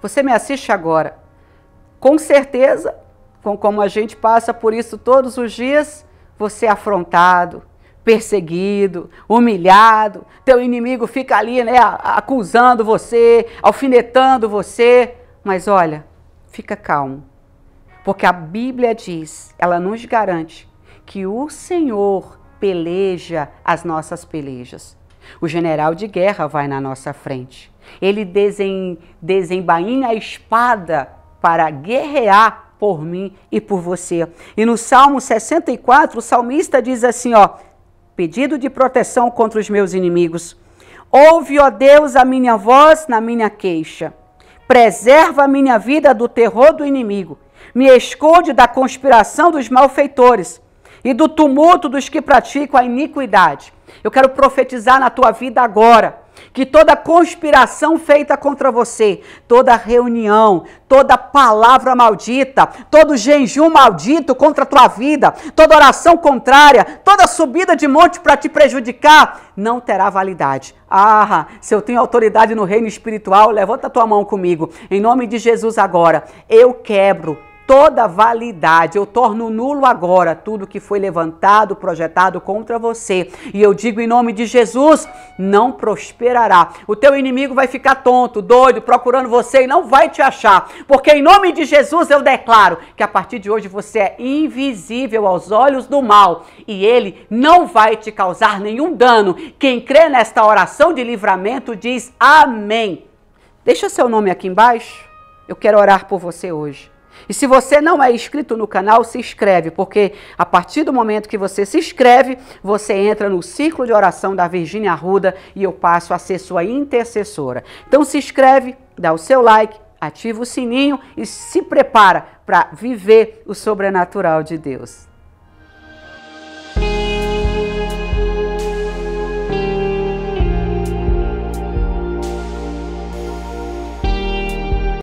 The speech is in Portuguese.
Você me assiste agora. Com certeza, com como a gente passa por isso todos os dias, você é afrontado, perseguido, humilhado, teu inimigo fica ali, né, acusando você, alfinetando você, mas olha, fica calmo. Porque a Bíblia diz, ela nos garante que o Senhor peleja as nossas pelejas. O general de guerra vai na nossa frente. Ele desen, desembainha a espada para guerrear por mim e por você. E no Salmo 64, o salmista diz assim, ó: Pedido de proteção contra os meus inimigos. Ouve, ó Deus, a minha voz na minha queixa. Preserva a minha vida do terror do inimigo. Me esconde da conspiração dos malfeitores e do tumulto dos que praticam a iniquidade. Eu quero profetizar na tua vida agora que toda conspiração feita contra você, toda reunião, toda palavra maldita, todo jejum maldito contra a tua vida, toda oração contrária, toda subida de monte para te prejudicar, não terá validade. Ah, se eu tenho autoridade no reino espiritual, levanta a tua mão comigo. Em nome de Jesus agora, eu quebro toda validade. Eu torno nulo agora tudo que foi levantado, projetado contra você. E eu digo em nome de Jesus, não prosperará. O teu inimigo vai ficar tonto, doido, procurando você e não vai te achar. Porque em nome de Jesus eu declaro que a partir de hoje você é invisível aos olhos do mal e ele não vai te causar nenhum dano. Quem crê nesta oração de livramento diz amém. Deixa seu nome aqui embaixo. Eu quero orar por você hoje. E se você não é inscrito no canal, se inscreve, porque a partir do momento que você se inscreve, você entra no círculo de oração da Virgínia Arruda e eu passo a ser sua intercessora. Então se inscreve, dá o seu like, ativa o sininho e se prepara para viver o sobrenatural de Deus.